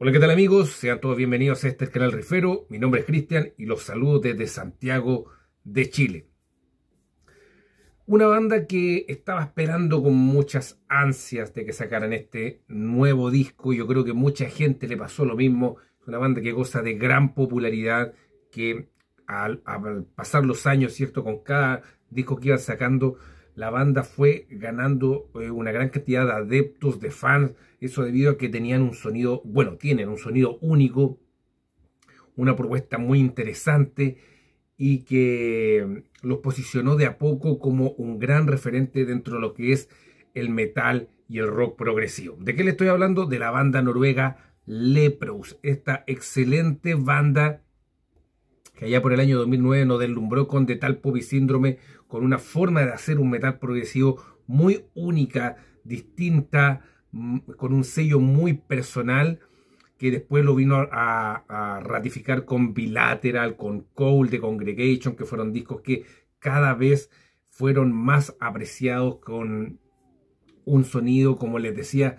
Hola, ¿qué tal amigos? Sean todos bienvenidos a este canal Rifero. Mi nombre es Cristian y los saludo desde Santiago de Chile. Una banda que estaba esperando con muchas ansias de que sacaran este nuevo disco. Yo creo que mucha gente le pasó lo mismo. Es una banda que goza de gran popularidad, que al, al pasar los años, ¿cierto? Con cada disco que iban sacando, la banda fue ganando eh, una gran cantidad de adeptos, de fans, eso debido a que tenían un sonido, bueno, tienen un sonido único, una propuesta muy interesante y que los posicionó de a poco como un gran referente dentro de lo que es el metal y el rock progresivo. ¿De qué le estoy hablando? De la banda noruega Leprous, esta excelente banda que allá por el año 2009 nos deslumbró con The Talpovi Síndrome, con una forma de hacer un metal progresivo muy única, distinta, mm, con un sello muy personal, que después lo vino a, a ratificar con Bilateral, con Cold, de Congregation, que fueron discos que cada vez fueron más apreciados con un sonido, como les decía,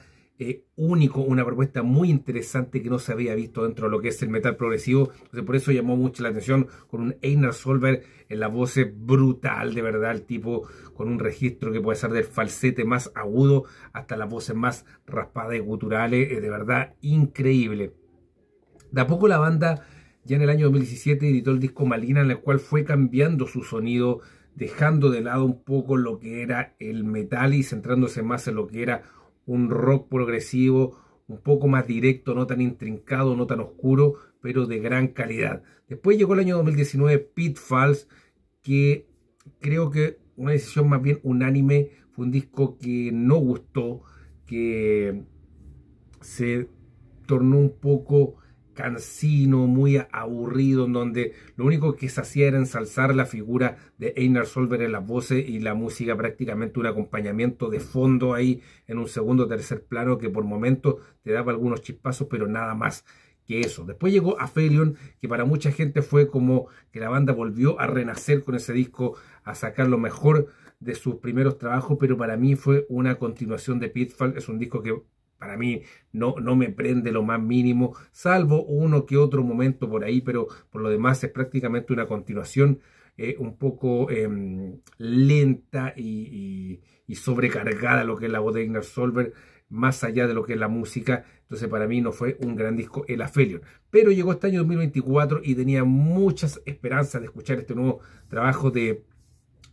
único, una propuesta muy interesante que no se había visto dentro de lo que es el metal progresivo. Entonces, por eso llamó mucho la atención con un Einar Solberg en la voz brutal, de verdad, el tipo con un registro que puede ser del falsete más agudo hasta las voces más raspadas y guturales, de verdad, increíble. De a poco la banda, ya en el año 2017, editó el disco Malina, en el cual fue cambiando su sonido, dejando de lado un poco lo que era el metal y centrándose más en lo que era un rock progresivo un poco más directo, no tan intrincado, no tan oscuro, pero de gran calidad. Después llegó el año 2019 Pitfalls, que creo que una decisión más bien unánime, fue un disco que no gustó, que se tornó un poco cansino, muy aburrido, en donde lo único que se hacía era ensalzar la figura de Einar Solver en las voces y la música prácticamente un acompañamiento de fondo ahí en un segundo o tercer plano que por momentos te daba algunos chispazos, pero nada más que eso. Después llegó Aphelion, que para mucha gente fue como que la banda volvió a renacer con ese disco, a sacar lo mejor de sus primeros trabajos, pero para mí fue una continuación de Pitfall, es un disco que para mí no, no me prende lo más mínimo, salvo uno que otro momento por ahí, pero por lo demás es prácticamente una continuación eh, un poco em, lenta y, sobrecargada lo que es la voz de Solver, más allá de lo que es la música. Entonces para mí no fue un gran disco el Aphelion. Pero llegó este año 2024 y tenía muchas esperanzas de escuchar este nuevo trabajo de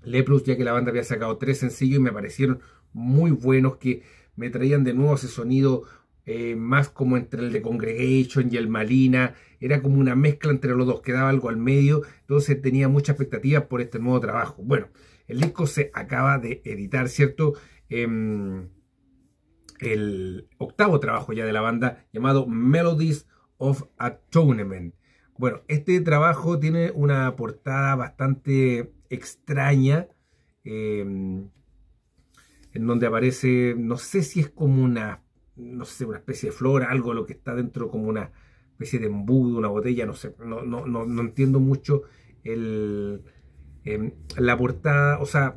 Leplus, ya que la banda había sacado tres sencillos y me parecieron muy buenos que me traían de nuevo ese sonido eh, más como entre el de Congregation y el Malina, era como una mezcla entre los dos, quedaba algo al medio, entonces tenía mucha expectativa por este nuevo trabajo. Bueno, el disco se acaba de editar, ¿cierto? Em, el octavo trabajo ya de la banda llamado Melodies of Atonement. Bueno, este trabajo tiene una portada bastante extraña. Em, en donde aparece, no sé si es como una, no sé, una especie de flor, algo lo que está dentro como una especie de embudo, una botella, no sé, no, entiendo mucho em, la portada, o sea,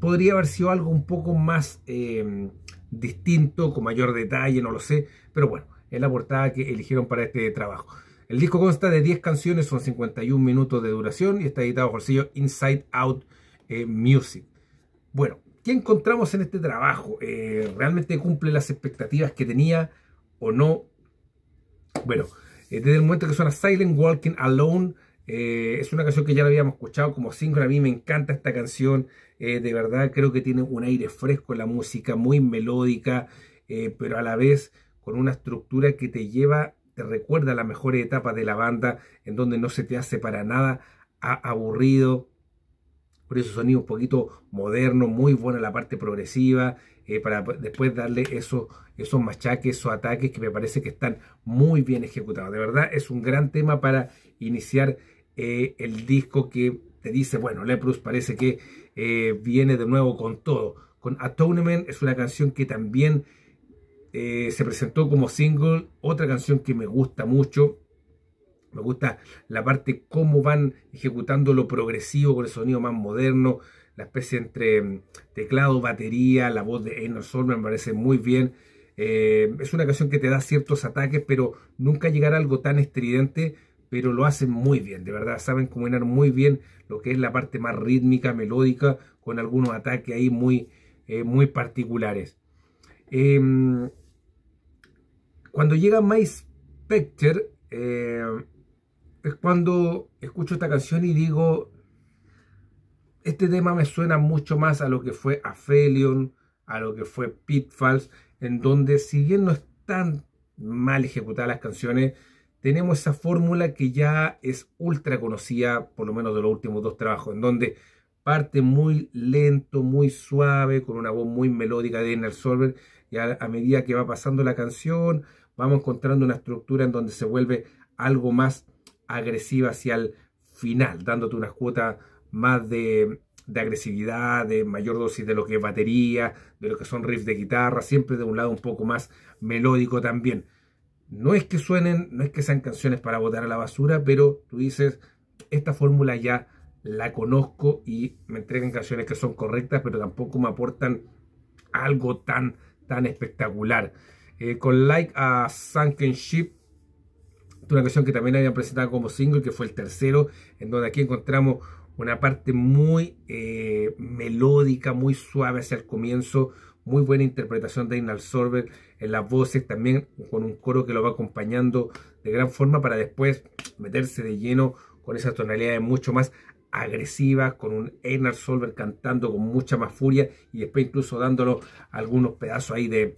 podría haber sido algo un poco más em, distinto, con mayor detalle, no lo sé, pero bueno, es la portada que eligieron para este trabajo. El disco consta de 10 canciones, son 51 minutos de duración y está editado por el sello Inside Out eh, Music. Bueno, ¿Qué encontramos en este trabajo? Eh, ¿Realmente cumple las expectativas que tenía o no? Bueno, eh, desde el momento que suena Silent Walking Alone, eh, es una canción que ya la habíamos escuchado como single. A mí me encanta esta canción. de verdad creo que tiene un aire fresco en la música, muy melódica, pero a la vez con una estructura que te lleva, te recuerda a la mejor etapa de la banda, en donde no se te hace para nada aburrido por eso sonido un poquito moderno, muy buena la parte progresiva, eh, para después darle esos, esos machaques, esos ataques que me parece que están muy bien ejecutados. De verdad es un gran tema para iniciar eh, el disco que te dice, bueno, Leprous parece que eh, viene de nuevo con todo. Con Atonement es una canción que también se presentó como single, otra canción que me gusta mucho, me gusta la parte cómo van ejecutando lo progresivo con el sonido más moderno, la especie entre mm, teclado, batería, la voz de Eno me parece muy bien. Eh, es una canción que te da ciertos ataques, pero nunca llegará algo tan estridente, pero lo hacen muy bien, de verdad, saben combinar muy bien lo que es la parte más rítmica, melódica, con algunos ataques ahí muy, eh, muy particulares. Em, cuando llega My Spectre, eh, es cuando escucho esta canción y digo, este tema me suena mucho más a lo que fue Aphelion, a lo que fue Pitfalls, en donde si bien no están mal ejecutadas las canciones, tenemos esa fórmula que ya es ultra conocida, por lo menos de los últimos dos trabajos, en donde parte muy lento, muy suave, con una voz muy melódica de Enel Solver, y a medida que va pasando la canción, vamos encontrando una estructura en donde se vuelve algo más agresiva hacia el final, dándote unas cuotas más de, de, agresividad, de mayor dosis de lo que es batería, de lo que son riffs de guitarra, siempre de un lado un poco más melódico también. No es que suenen, no es que sean canciones para botar a la basura, pero tú dices, esta fórmula ya la conozco y me entregan canciones que son correctas, pero tampoco me aportan algo tan, tan espectacular. Eh, con Like a Sunken Ship una canción que también habían presentado como single, que fue el tercero, en donde aquí encontramos una parte muy eh, melódica, muy suave hacia el comienzo, muy buena interpretación de Inal Solver en las voces, también con un coro que lo va acompañando de gran forma para después meterse de lleno con esas tonalidades mucho más agresivas, con un Einar Solver cantando con mucha más furia y después incluso dándolo algunos pedazos ahí de,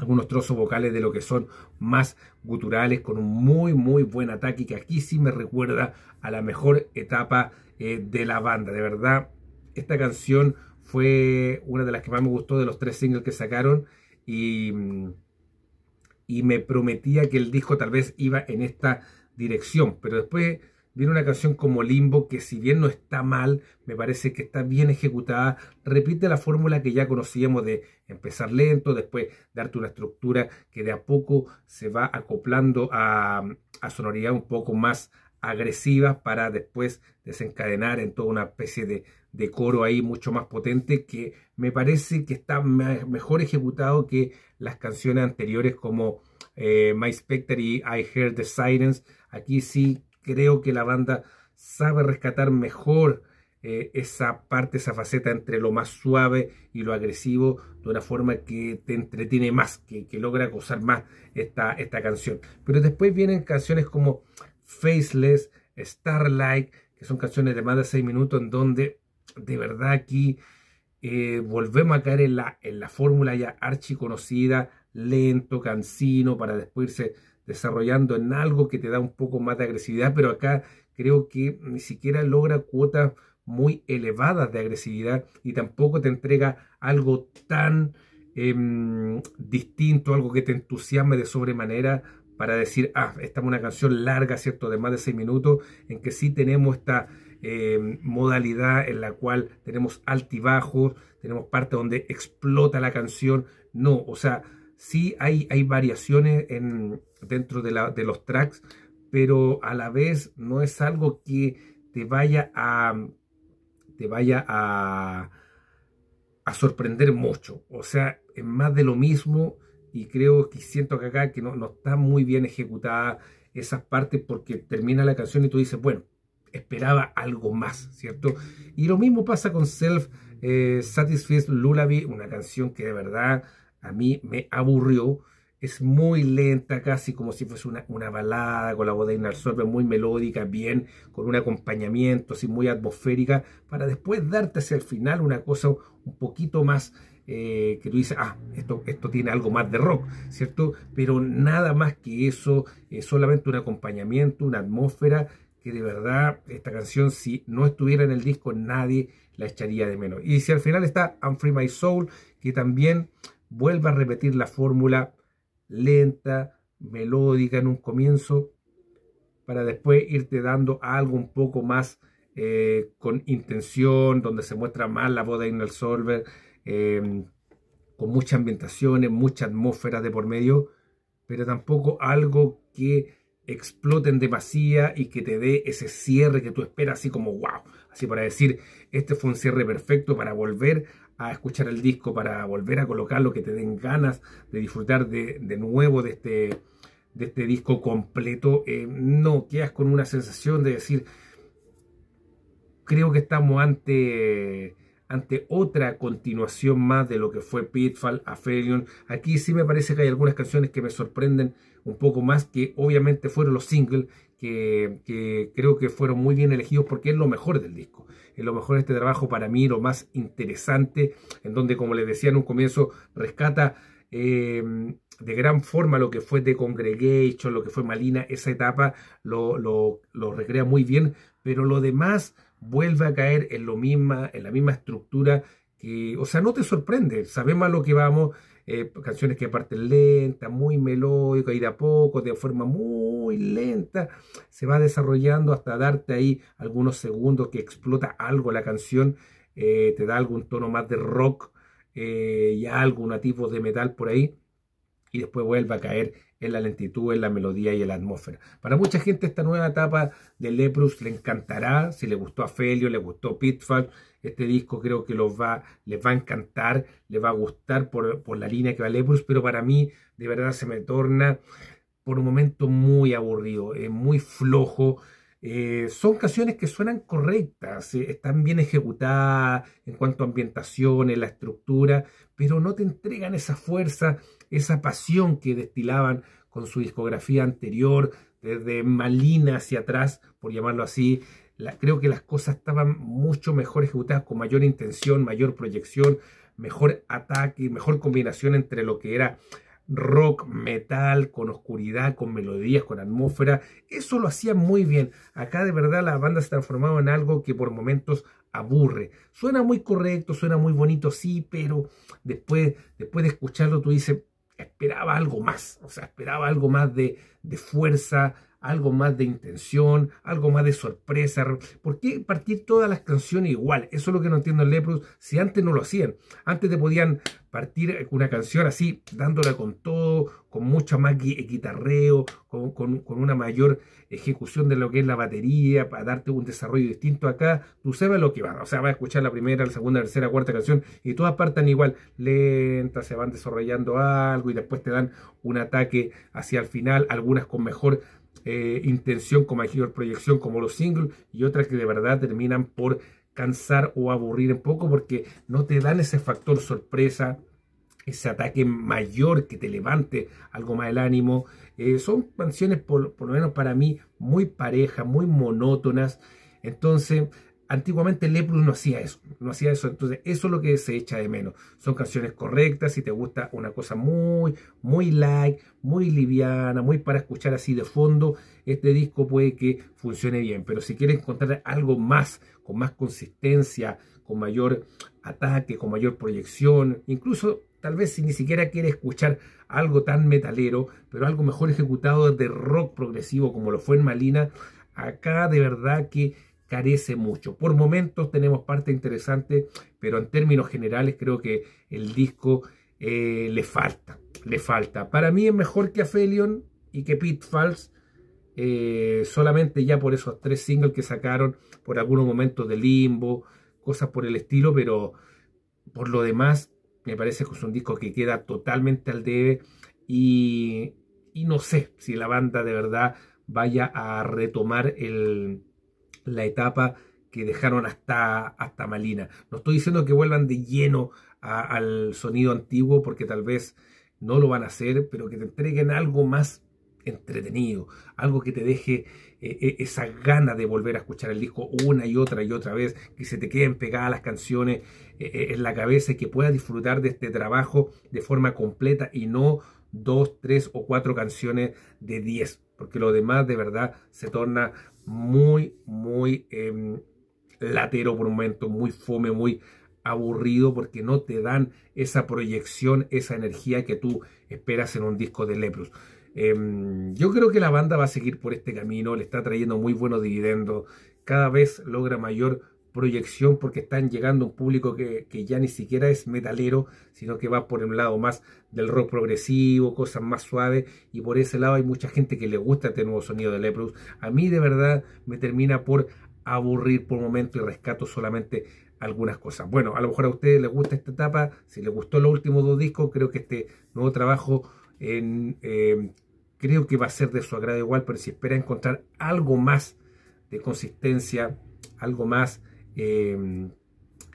algunos trozos vocales de lo que son más guturales con un muy muy buen ataque que aquí sí me recuerda a la mejor etapa eh, de la banda. De verdad, esta canción fue una de las que más me gustó de los tres singles que sacaron y, y me prometía que el disco tal vez iba en esta dirección, pero después viene una canción como Limbo, que si bien no está mal, me parece que está bien ejecutada, repite la fórmula que ya conocíamos de empezar lento, después darte una estructura que de a poco se va acoplando a, a sonoridad un poco más agresiva para después desencadenar en toda una especie de, de coro ahí mucho más potente que me parece que está mejor ejecutado que las canciones anteriores como eh, My Spectre y I Heard the Sirens. Aquí sí creo que la banda sabe rescatar mejor eh, esa parte, esa faceta entre lo más suave y lo agresivo de una forma que te entretiene más, que, que logra gozar más esta, esta canción. Pero después vienen canciones como Faceless, Starlight, que son canciones de más de 6 minutos en donde de verdad aquí eh, volvemos a caer en la, en la fórmula ya archiconocida, lento, cansino, para después irse desarrollando en algo que te da un poco más de agresividad, pero acá creo que ni siquiera logra cuotas muy elevadas de agresividad y tampoco te entrega algo tan em, distinto, algo que te entusiasme de sobremanera para decir, ah, esta es una canción larga, ¿cierto? De más de seis minutos, en que sí tenemos esta em, modalidad en la cual tenemos altibajos, tenemos parte donde explota la canción. No, o sea, sí hay, hay variaciones en, dentro de, la, de los tracks, pero a la vez no es algo que te vaya a, te vaya a, a sorprender mucho. O sea, es más de lo mismo y creo que siento que acá que no, no está muy bien ejecutada esas partes porque termina la canción y tú dices, bueno, esperaba algo más, ¿cierto? Y lo mismo pasa con Self eh, Satisfied Lullaby, una canción que de verdad a mí me aburrió. Es muy lenta, casi como si fuese una, balada con la voz de Inalsorbe, muy melódica, bien, con un acompañamiento así muy atmosférica, para después darte hacia el final una cosa un poquito más eh, que tú dices, ah, esto, esto tiene algo más de rock, ¿cierto? Pero nada más que eso, es solamente un acompañamiento, una atmósfera, que de verdad esta canción, si no estuviera en el disco, nadie la echaría de menos. Y si al final está I'm Free My Soul, que también vuelva a repetir la fórmula lenta, melódica en un comienzo, para después irte dando algo un poco más eh, con intención, donde se muestra más la boda en el Solver, eh, em, con ambientación ambientaciones, mucha atmósfera de por medio, pero tampoco algo que exploten en demasía y que te dé ese cierre que tú esperas, así como wow, así para decir, este fue un cierre perfecto para volver a escuchar el disco, para volver a colocarlo, que te den ganas de disfrutar de, nuevo de este, de este disco completo. Eh, no, quedas con una sensación de decir, creo que estamos ante, ante otra continuación más de lo que fue Pitfall, Aphelion. Aquí sí me parece que hay algunas canciones que me sorprenden un poco más, que obviamente fueron los singles que, creo que fueron muy bien elegidos porque es lo mejor del disco. Es lo mejor de este trabajo para mí, lo más interesante, en donde, como les decía en un comienzo, rescata eh, de gran forma lo que fue The Congregation, lo que fue Malina, esa etapa lo, recrea muy bien, pero lo demás vuelve a caer en, lo misma, en la misma estructura que, o sea, no te sorprende, sabemos a lo que vamos, eh, canciones que parten lenta, muy melódica y de a poco, de forma muy lenta, se va desarrollando hasta darte ahí algunos segundos que explota algo la canción, eh, te da algún tono más de rock eh, y algún tipo de metal por ahí, y después vuelve a caer en la lentitud, en la melodía y en la atmósfera. Para mucha gente esta nueva etapa de Leprous le encantará, si le gustó a Felio, le gustó Pitfall, este disco creo que los va, les va a encantar, les va a gustar por, la línea que va pero para mí de verdad se me torna por un momento muy aburrido, eh, muy flojo. Eh, son canciones que suenan correctas, eh, están bien ejecutadas en cuanto a ambientación, en la estructura, pero no te entregan esa fuerza, esa pasión que destilaban con su discografía anterior, desde Malina hacia atrás, por llamarlo así, creo que las cosas estaban mucho mejor ejecutadas, con mayor intención, mayor proyección, mejor ataque, mejor combinación entre lo que era rock, metal, con oscuridad, con melodías, con atmósfera. Eso lo hacía muy bien. Acá de verdad la banda se transformaba en algo que por momentos aburre. Suena muy correcto, suena muy bonito, sí, pero después, después de escucharlo tú dices, esperaba algo más, o sea, esperaba algo más de, de fuerza, algo más de intención, algo más de sorpresa. ¿Por qué partir todas las canciones igual? Eso es lo que no entiendo en Leprous, si antes no lo hacían. Antes te podían partir una canción así, dándola con todo, con mucha más guitarreo, con, con, una mayor ejecución de lo que es la batería, para darte un desarrollo distinto acá, tú sabes lo que va, o sea, vas a escuchar la primera, la segunda, la tercera, la cuarta canción, y todas partan igual, lentas, se van desarrollando algo, y después te dan un ataque hacia el final, algunas con mejor eh, intención con mayor proyección como los singles y otras que de verdad terminan por cansar o aburrir un poco porque no te dan ese factor sorpresa, ese ataque mayor que te levante algo más el ánimo. Eh, son canciones, por, por lo menos para mí, muy parejas, muy monótonas. Entonces, Antiguamente Leprus no hacía eso, no hacía eso, entonces eso es lo que se echa de menos. Son canciones correctas, si te gusta una cosa muy, muy light, muy liviana, muy para escuchar así de fondo, este disco puede que funcione bien, pero si quieres encontrar algo más, con más consistencia, con mayor ataque, con mayor proyección, incluso tal vez si ni siquiera Quieres escuchar algo tan metalero, pero algo mejor ejecutado de rock progresivo como lo fue en Malina, acá de verdad que carece mucho. Por momentos tenemos parte interesante, pero en términos generales creo que el disco eh, le falta, le falta. Para mí es mejor que Aphelion y que Pitfalls, eh, solamente ya por esos tres singles que sacaron, por algunos momentos de limbo, cosas por el estilo, pero por lo demás me parece que es un disco que queda totalmente al debe y no sé si la banda de verdad vaya a retomar el, la etapa que dejaron hasta, hasta Malina. No estoy diciendo que vuelvan de lleno al sonido antiguo, porque tal vez no lo van a hacer, pero que te entreguen algo más entretenido, algo que te deje eh, eh, esa gana de volver a escuchar el disco una y otra y otra vez, que se te queden pegadas las canciones eh, en la cabeza y que puedas disfrutar de este trabajo de forma completa y no dos, tres o cuatro canciones de diez porque lo demás de verdad se torna muy, muy em, latero por un momento, muy fome, muy aburrido porque no te dan esa proyección, esa energía que tú esperas en un disco de Leprus. Em, yo creo que la banda va a seguir por este camino, le está trayendo muy buenos dividendos, cada vez logra mayor proyección porque están llegando un público que, ya ni siquiera es metalero, sino que va por un lado más del rock progresivo, cosas más suaves, y por ese lado hay mucha gente que le gusta este nuevo sonido de Leprous. A mí de verdad me termina por aburrir por un momento y rescato solamente algunas cosas. Bueno, a lo mejor a ustedes les gusta esta etapa, si les gustó los últimos dos discos, creo que este nuevo trabajo en, eh, creo que va a ser de su agrado igual, pero si espera encontrar algo más de consistencia, algo más Em,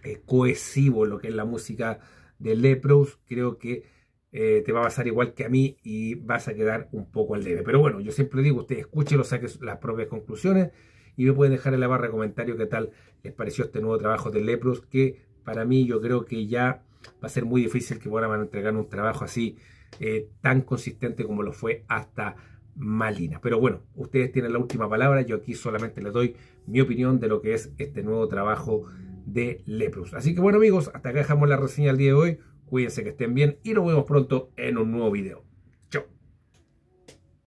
eh, cohesivo lo que es la música de Lepros, creo que eh, te va a pasar igual que a mí y vas a quedar un poco al debe. Pero bueno, yo siempre digo, usted escuche, lo saque las propias conclusiones y me pueden dejar en la barra de comentarios qué tal les pareció este nuevo trabajo de Lepros, que para mí yo creo que ya va a ser muy difícil que a entregar un trabajo así eh, tan consistente como lo fue hasta Malina. Pero bueno, ustedes tienen la última palabra, yo aquí solamente les doy mi opinión de lo que es este nuevo trabajo de lepus Así que bueno amigos, hasta acá dejamos la reseña del día de hoy, cuídense que estén bien y nos vemos pronto en un nuevo video.